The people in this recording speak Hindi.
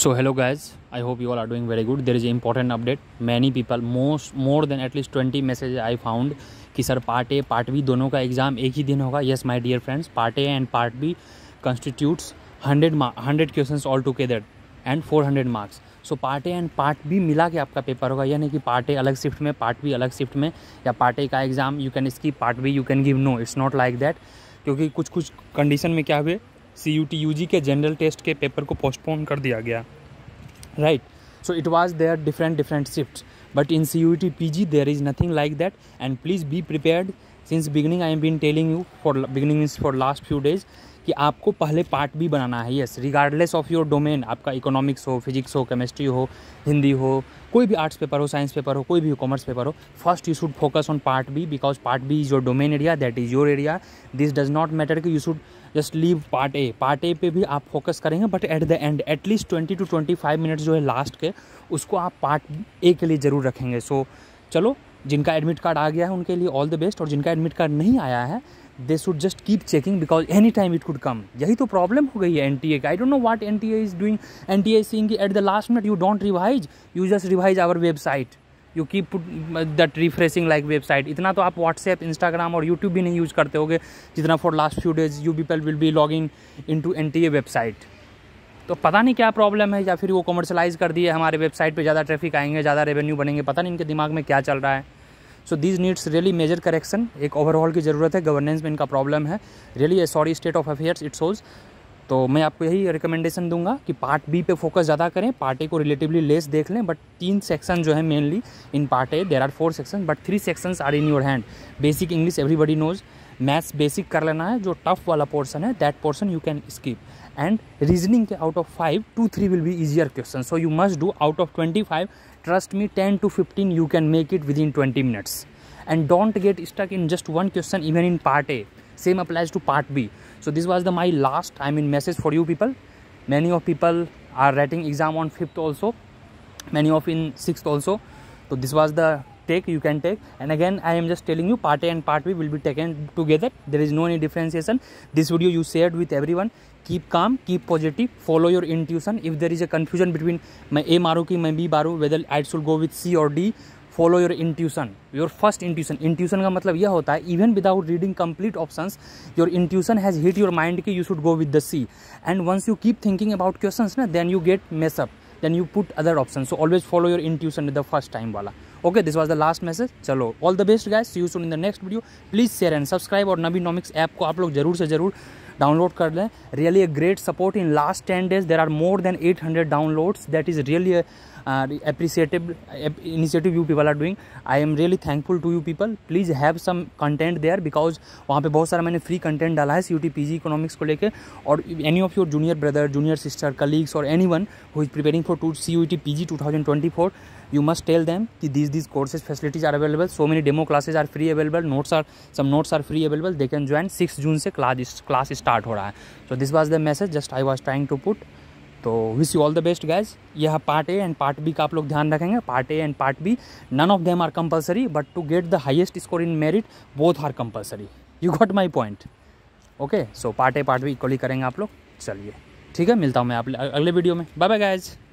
so hello guys I hope you all are doing very good there is an important update many people most more than at least 20 messages कि sir part A part B दोनों का एग्ज़ाम एक ही दिन होगा yes my dear friends part A and part B constitutes hundred mark hundred question all together and four hundred marks so part A and part B मिला के आपका पेपर होगा यानी कि पार्ट ए अलग शिफ्ट में पार्ट बी अलग शिफ्ट में या पार्ट ए का exam you can skip part B you can give no it's not like that क्योंकि कुछ कुछ कंडीशन में क्या हुए C U T U G के जनरल टेस्ट के पेपर को पोस्टपोन कर दिया गया right so it was there different different shift but in C U T P G there is nothing like that and please be prepared since beginning I am been telling you for beginning is for last few days कि आपको पहले पार्ट भी बनाना है yes regardless of your domain आपका इकोनॉमिक्स हो फिजिक्स हो केमिस्ट्री हो हिंदी हो कोई भी आर्ट्स पेपर हो साइंस पेपर हो कोई भी कॉमर्स पेपर हो first you should focus on part B because part B is your domain area that is your area this does not matter कि you should just leave part A part A पे भी आप फोकस करेंगे but at the end at least twenty two twenty five minutes जो है लास्ट के उसको आप पार्ट ए के लिए ज़रूर रखेंगे सो so, चलो जिनका एडमिट कार्ड आ गया है उनके लिए ऑल द बेस्ट और जिनका एडमिट कार्ड नहीं आया है they should just keep checking because any time it could come यही तो प्रॉब्लम हो गई है एन टी ए का I don't know what N T A is doing N T A see at the last minute you don't revise you just revise our website you keep put that refreshing like website इतना तो आप व्हाट्सएप इंस्टाग्राम और यूट्यूब भी नहीं यूज करते गए जितना for last few days you people will be log in into N T A website तो पता नहीं क्या प्रॉब्लम है या फिर वो कमर्शलाइज कर दिए हमारे वेबसाइट पर ज़्यादा ट्रैफिक आएंगे ज़्यादा रेवेन्यू बनेंगे पता नहीं इनके दिमाग में क्या चल रहा है so these needs really major correction एक ओवरऑल की ज़रूरत है गवर्नेंस में इनका प्रॉब्लम है really a sorry state of affairs it shows तो मैं आपको यही रिकमेंडेशन दूंगा कि पार्ट बी पे फोकस ज़्यादा करें पार्ट ए को रिलेटिवली लेस देख लें बट तीन सेक्शन जो है mainly in part A there are four section but three sections are in your hand basic English everybody knows maths basic कर लेना है जो टफ वाला पोर्सन है that portion you can skip and reasoning के out of five to three will be easier question so you must do out of twenty five trust me ten to fifteen you can make it within twenty minutes and don't get stuck in just one question even in part A same applies to part B so this was the my last I mean message for you people many of people are writing exam on fifth also many of in six also तो this was the take you can take and again i am just telling you part a and part b will be taken together there is no any differentiation this video you shared with everyone keep calm keep positive follow your intuition if there is a confusion between मैं ए मारू कि मैं बी मारू whether I should go with C और D follow your intuition your first intuition intuition का मतलब यह होता है even without reading complete options your intuition has hit your mind कि you should go with the C and once you keep thinking about question ना then you get mess up then you put other option so always follow your intuition the first time वाला okay this was the last message चलो all the best guys see you soon in the next video please share and subscribe और नवी नॉमिक्स ऐप को आप लोग जरूर से जरूर डाउनलोड कर लें really a great support in last ten days there are more than eight hundred downloads that is really appreciative initiative you people are doing I am really thankful to you people please have some content there because वहाँ पे बहुत सारा मैंने फ्री कंटेंट डाला है C U T P G economics को लेकर और any of your junior brother junior sister colleagues और any one who is preparing for to C U T P G two thousand twenty four you must tell them कि this this courses facilities are available so many demo classes are free available notes are some notes are free available they can join six June से क्लास क्लास स्टार्ट स्टार्ट हो रहा है so this was the message just I was trying to put तो wish you all the best guys यह part A and part B का आप लोग ध्यान रखेंगे part A and part B none of them are compulsory but to get the highest score in merit both are compulsory you got my point okay so part A part B equally करेंगे आप लोग चलिए ठीक है मिलता हूँ मैं आप अगले वीडियो में बाय बाय गैज़